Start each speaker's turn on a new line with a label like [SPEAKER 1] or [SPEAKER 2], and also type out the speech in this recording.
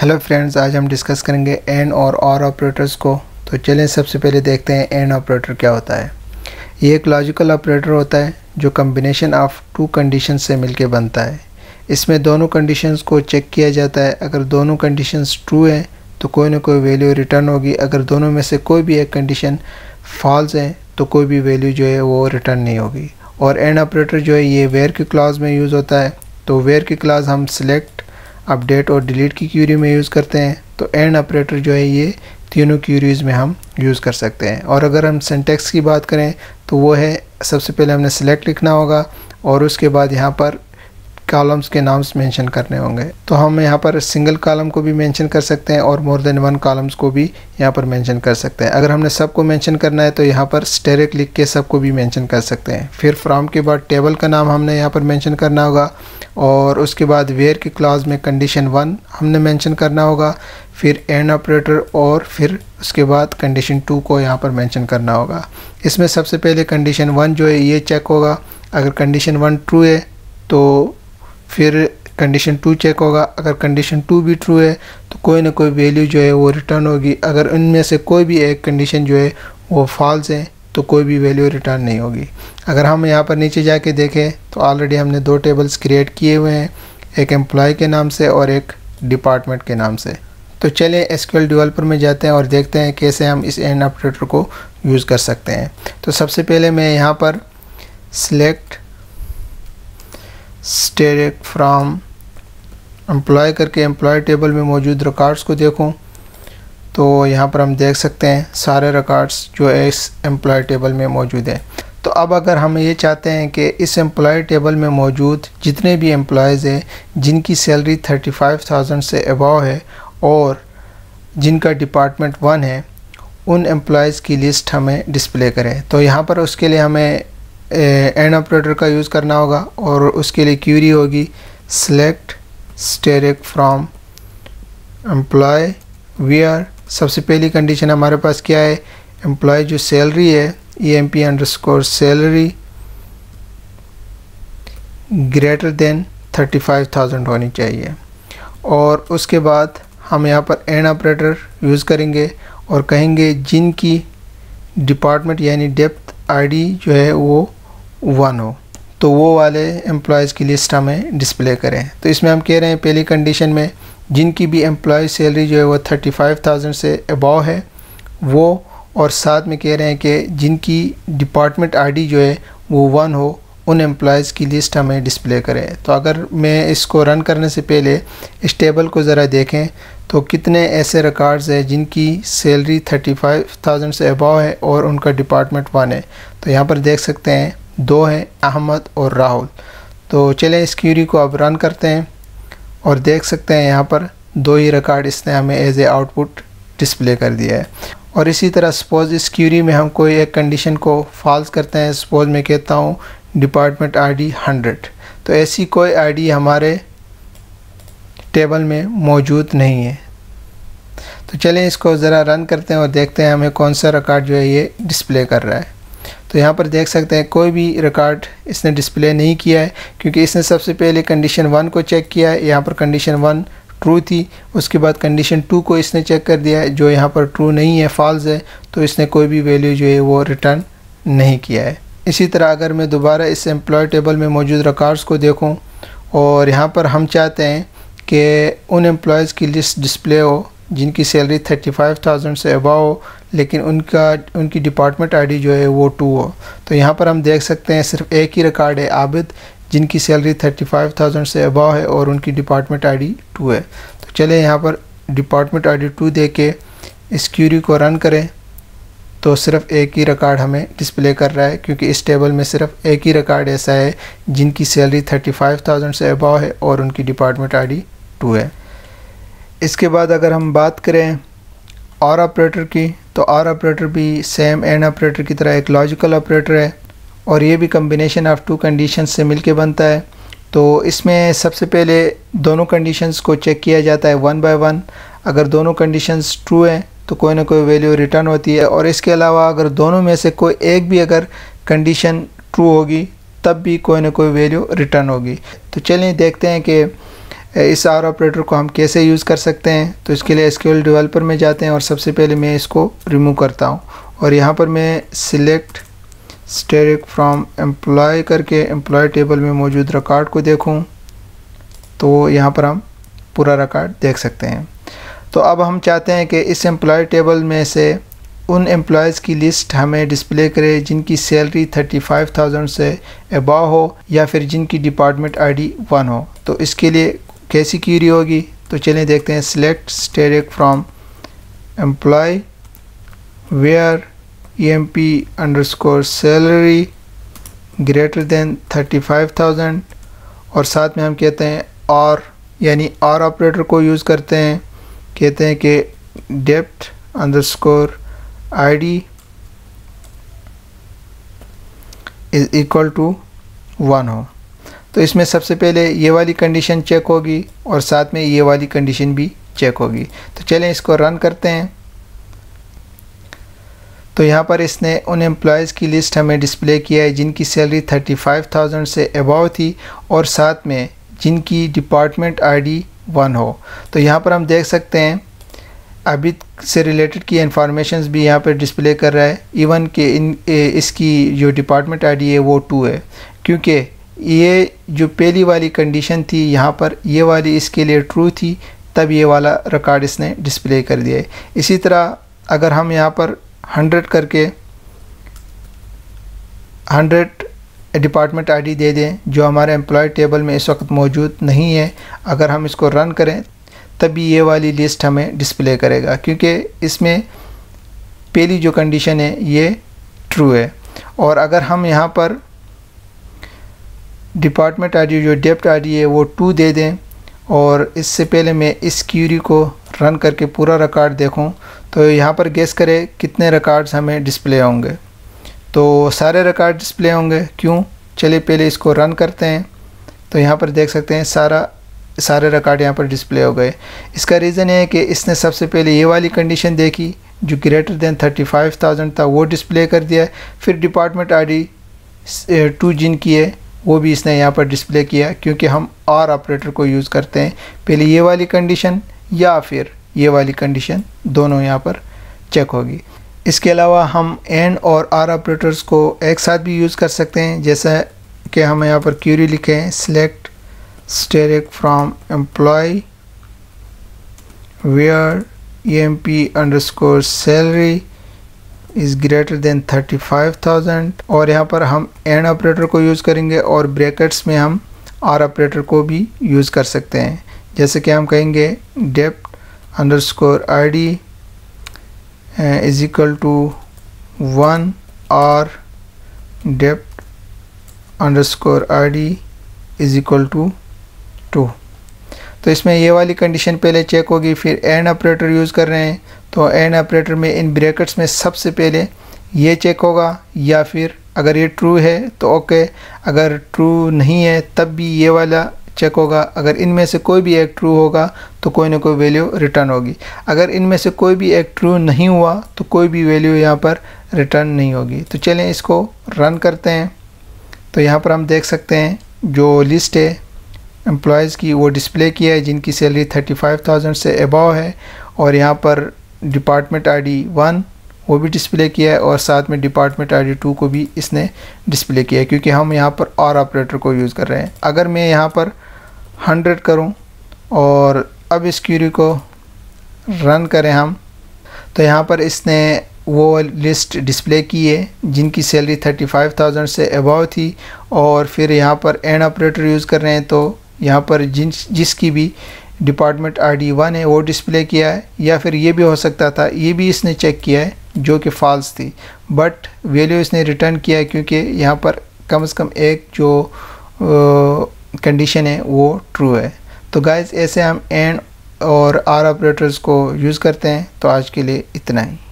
[SPEAKER 1] hello friends आज हम discuss करेंगे एंड और और ऑपरेटर्स को तो चलें सबसे पहले देखते हैं एंड ऑपरेटर क्या होता है ये एक लॉजिकल ऑपरेटर होता है जो कम्बिनेशन ऑफ टू कंडीशन से मिलके बनता है इसमें दोनों कंडीशंस को चेक किया जाता है अगर दोनों कंडीशंस ट्रू हैं तो कोई ना कोई वैल्यू रिटर्न होगी अगर दोनों में से कोई भी एक कंडीशन फॉल्स है तो कोई भी वैल्यू जो है वो रिटर्न नहीं होगी और एंड ऑपरेटर जो है ये वेयर के क्लाज में यूज़ होता है तो वेयर की क्लाज हम सिलेक्ट अपडेट और डिलीट की क्यूरी में यूज़ करते हैं तो एंड ऑपरेटर जो है ये तीनों क्यूरीज़ में हम यूज़ कर सकते हैं और अगर हम सेंटेक्स की बात करें तो वो है सबसे पहले हमने सेलेक्ट लिखना होगा और उसके बाद यहाँ पर कॉलम्स के नाम्स मेंशन करने होंगे तो हम यहाँ पर सिंगल कॉलम को भी मेंशन कर सकते हैं और मोर देन वन कॉलम्स को भी यहाँ पर मेंशन कर सकते हैं अगर हमने सबको मेंशन करना है तो यहाँ पर स्टेरिक लिख के सबको भी मेंशन कर सकते हैं फिर फ्राम के बाद टेबल का नाम हमने यहाँ पर मेंशन करना होगा और उसके बाद वेयर के क्लाज में कंडीशन वन हमने मैंशन करना होगा फिर एंड ऑपरेटर और फिर उसके बाद कंडीशन टू को यहाँ पर मैंशन करना होगा इसमें सबसे पहले कंडीशन वन जो है ये चेक होगा अगर कंडीशन वन ट्रू है तो फिर कंडीशन टू चेक होगा अगर कंडीशन टू भी ट्रू है तो कोई ना कोई वैल्यू जो है वो रिटर्न होगी अगर उनमें से कोई भी एक कंडीशन जो है वो फॉल्स है तो कोई भी वैल्यू रिटर्न नहीं होगी अगर हम यहाँ पर नीचे जाके देखें तो ऑलरेडी हमने दो टेबल्स क्रिएट किए हुए हैं एक एम्प्लॉय के नाम से और एक डिपार्टमेंट के नाम से तो चलें एसक्यूएल डिवेलपर में जाते हैं और देखते हैं कैसे हम इस एंड ऑपरेटर को यूज़ कर सकते हैं तो सबसे पहले मैं यहाँ पर सिलेक्ट स्टेरिक फ्राम एम्प्लॉय करके एम्प्लॉय टेबल में मौजूद रिकॉर्ड्स को देखूँ तो यहाँ पर हम देख सकते हैं सारे रिकॉर्ड्स जो है इस एम्प्लॉय टेबल में मौजूद हैं तो अब अगर हम ये चाहते हैं कि इस एम्प्लॉय टेबल में मौजूद जितने भी एम्प्लॉयज़ हैं जिनकी सैलरी 35,000 से अबाव है और जिनका डिपार्टमेंट वन है उन एम्प्लॉयज़ की लिस्ट हमें डिस्प्ले करें तो यहाँ पर उसके लिए हमें एंड ऑपरेटर का यूज़ करना होगा और उसके लिए क्यूरी होगी select asterisk from employee where सबसे पहली कंडीशन हमारे पास क्या है एम्प्लॉय जो सैलरी है E M P underscore salary greater than thirty five thousand होनी चाहिए और उसके बाद हम यहाँ पर एंड ऑपरेटर यूज़ करेंगे और कहेंगे जिनकी डिपार्टमेंट यानी डेप्थ आईडी जो है वो वन हो तो वो वाले एम्प्लॉयज़ की लिस्ट हमें डिस्प्ले करें तो इसमें हम कह रहे हैं पहली कंडीशन में जिनकी भी एम्प्लॉय सैलरी जो है वो थर्टी फाइव थाउजेंड से अबाव है वो और साथ में कह रहे हैं कि जिनकी डिपार्टमेंट आईडी जो है वो वन हो उन एम्प्लॉयज़ की लिस्ट हमें डिस्प्ले करें तो अगर मैं इसको रन करने से पहले इस टेबल को ज़रा देखें तो कितने ऐसे रिकॉर्ड्स हैं जिनकी सैलरी थर्टी फाइव थाउजेंड से अबाव है और उनका डिपार्टमेंट वन है तो यहाँ पर देख सकते हैं दो हैं अहमद और राहुल तो चलें इस क्यूरी को अब रन करते हैं और देख सकते हैं यहाँ पर दो ही रिकॉर्ड इसने हमें एज ए आउटपुट डिस्प्ले कर दिया है और इसी तरह सपोज़ इस क्यूरी में हम कोई एक कंडीशन को फॉल्स करते हैं सपोज़ मैं कहता हूँ डिपार्टमेंट आईडी 100 तो ऐसी कोई आईडी हमारे टेबल में मौजूद नहीं है तो चलें इसको ज़रा रन करते हैं और देखते हैं हमें कौन सा रिकॉर्ड जो है ये डिस्प्ले कर रहा है तो यहाँ पर देख सकते हैं कोई भी रिकॉर्ड इसने डिस्प्ले नहीं किया है क्योंकि इसने सबसे पहले कंडीशन वन को चेक किया है यहाँ पर कंडीशन वन ट्रू थी उसके बाद कंडीशन टू को इसने चेक कर दिया है जो यहाँ पर ट्रू नहीं है फॉल्स है तो इसने कोई भी वैल्यू जो है वो रिटर्न नहीं किया है इसी तरह अगर मैं दोबारा इस एम्प्लॉय टेबल में मौजूद रिकॉर्ड्स को देखूँ और यहाँ पर हम चाहते हैं कि उन एम्प्लॉयज़ की लिस्ट डिस्प्ले हो जिनकी सैलरी थर्टी फाइव थाउजेंड से अबाव हो लेकिन उनका उनकी डिपार्टमेंट आईडी जो है वो टू हो तो यहाँ पर हम देख सकते हैं सिर्फ एक ही रिकॉर्ड है आबिद जिनकी सैलरी थर्टी फाइव थाउजेंड से अबाव है और उनकी डिपार्टमेंट आईडी टू है तो चले यहाँ पर डिपार्टमेंट आईडी टू दे के इस क्यूरी को रन करें तो सिर्फ एक ही रिकॉर्ड हमें डिस्प्ले कर रहा है क्योंकि इस टेबल में सिर्फ एक ही रिकॉर्ड ऐसा है जिनकी सैलरी थर्टी फाइव थाउजेंड से अबाव है और उनकी डिपार्टमेंट आई टू है इसके बाद अगर हम बात करें और ऑपरेटर की तो और ऑपरेटर भी सेम एंड ऑपरेटर की तरह एक लॉजिकल ऑपरेटर है और ये भी कम्बिनेशन ऑफ टू कंडीशन से मिलके बनता है तो इसमें सबसे पहले दोनों कंडीशंस को चेक किया जाता है वन बाय वन अगर दोनों कंडीशंस ट्रू हैं तो कोई ना कोई वैल्यू रिटर्न होती है और इसके अलावा अगर दोनों में से कोई एक भी अगर कंडीशन ट्रू होगी तब भी कोई ना कोई वैल्यू रिटर्न होगी तो चलिए देखते हैं कि इस आर ऑपरेटर को हम कैसे यूज़ कर सकते हैं तो इसके लिए एस डेवलपर में जाते हैं और सबसे पहले मैं इसको रिमूव करता हूँ और यहाँ पर मैं सिलेक्ट स्टेरिक फ्रॉम एम्प्लॉय करके एम्प्लॉय टेबल में मौजूद रिकॉर्ड को देखूँ तो यहाँ पर हम पूरा रिकॉर्ड देख सकते हैं तो अब हम चाहते हैं कि इस एम्प्लॉय टेबल में से उन एम्प्लॉयज़ की लिस्ट हमें डिस्प्ले करे जिनकी सैलरी 35,000 से अबाव हो या फिर जिनकी डिपार्टमेंट आईडी वन हो तो इसके लिए कैसी क्यूरी होगी तो चलिए देखते हैं select asterisk from employee where E M P underscore salary greater than thirty five thousand और साथ में हम कहते हैं और यानी और ऑपरेटर को यूज़ करते हैं कहते हैं कि dept underscore I D is equal to one हो तो इसमें सबसे पहले ये वाली कंडीशन चेक होगी और साथ में ये वाली कंडीशन भी चेक होगी तो चलें इसको रन करते हैं तो यहाँ पर इसने उन एम्प्लॉयज़ की लिस्ट हमें डिस्प्ले किया है जिनकी सैलरी 35,000 से अबव थी और साथ में जिनकी डिपार्टमेंट आईडी वन हो तो यहाँ पर हम देख सकते हैं अभी से रिलेटेड की इन्फॉर्मेशन भी यहाँ पर डिस्प्ले कर रहा है इवन कि इन इसकी जो डिपार्टमेंट आईडी है वो टू है क्योंकि ये जो पहली वाली कंडीशन थी यहाँ पर ये वाली इसके लिए ट्रू थी तब ये वाला रिकॉर्ड इसने डिस्प्ले कर दिया है इसी तरह अगर हम यहाँ पर हंड्रेड करके हंड्रेड डिपार्टमेंट आईडी दे दें जो हमारे एम्प्लॉय टेबल में इस वक्त मौजूद नहीं है अगर हम इसको रन करें तभी ये वाली लिस्ट हमें डिस्प्ले करेगा क्योंकि इसमें पहली जो कंडीशन है ये ट्रू है और अगर हम यहाँ पर डिपार्टमेंट आईडी जो डेप्ट आईडी है वो टू दे दें और इससे पहले मैं इस क्यूरी को रन करके पूरा रिकॉर्ड देखूं तो यहाँ पर गेस करें कितने रिकॉर्ड्स हमें डिस्प्ले होंगे तो सारे रिकॉर्ड डिस्प्ले होंगे क्यों चलिए पहले इसको रन करते हैं तो यहाँ पर देख सकते हैं सारा सारे रिकॉर्ड यहाँ पर डिस्प्ले हो गए इसका रीज़न है कि इसने सबसे पहले ये वाली कंडीशन देखी जो ग्रेटर देन थाउजेंड था वो डिस्प्ले कर दिया फिर डिपार्टमेंट आईडी टू जिन की है वो भी इसने यहाँ पर डिस्प्ले किया क्योंकि हम आर ऑपरेटर को यूज़ करते हैं पहले ये वाली कंडीशन या फिर ये वाली कंडीशन दोनों यहाँ पर चेक होगी इसके अलावा हम एंड और आर ऑपरेटर्स को एक साथ भी यूज़ कर सकते हैं जैसा कि हम यहाँ पर क्यूरी लिखे हैं select asterisk from employee where E M P underscore salary is greater than 35,000 और यहाँ पर हम एंड ऑपरेटर को यूज़ करेंगे और ब्रैकेट्स में हम आर ऑपरेटर को भी यूज़ कर सकते हैं जैसे कि हम कहेंगे dept underscore I D is equal to one or dept underscore I D is equal to two तो इसमें ये वाली कंडीशन पहले चेक होगी फिर एंड ऑपरेटर यूज़ कर रहे हैं तो एंड ऑपरेटर में इन ब्रैकेट्स में सबसे पहले ये चेक होगा या फिर अगर ये ट्रू है तो ओके अगर ट्रू नहीं है तब भी ये वाला चेक होगा अगर इनमें से कोई भी एक ट्रू होगा तो कोई ना कोई वैल्यू रिटर्न होगी अगर इनमें से कोई भी एक ट्रू नहीं हुआ तो कोई भी वैल्यू यहाँ पर रिटर्न नहीं होगी तो चलें इसको रन करते हैं तो यहाँ पर हम देख सकते हैं जो लिस्ट है एम्प्लॉयज़ की वो डिस्प्ले किया है जिनकी सैलरी थाउजेंड से अबाव है और यहाँ पर डिपार्टमेंट आईडी वन वो भी डिस्प्ले किया है और साथ में डिपार्टमेंट आईडी टू को भी इसने डिस्प्ले किया है क्योंकि हम यहाँ पर और ऑपरेटर को यूज़ कर रहे हैं अगर मैं यहाँ पर हंड्रेड करूँ और अब इस क्यूरी को रन करें हम तो यहाँ पर इसने वो लिस्ट डिस्प्ले की है जिनकी सैलरी 35,000 से अबाव थी और फिर यहाँ पर एंड ऑपरेटर यूज़ कर रहे हैं तो यहाँ पर जिन जिसकी भी डिपार्टमेंट आईडी वन है वो डिस्प्ले किया है या फिर ये भी हो सकता था ये भी इसने चेक किया है जो कि फॉल्स थी बट वैल्यू इसने रिटर्न किया है क्योंकि यहाँ पर कम से कम एक जो कंडीशन है वो ट्रू है तो गाइज ऐसे हम एंड और आर ऑपरेटर्स को यूज़ करते हैं तो आज के लिए इतना ही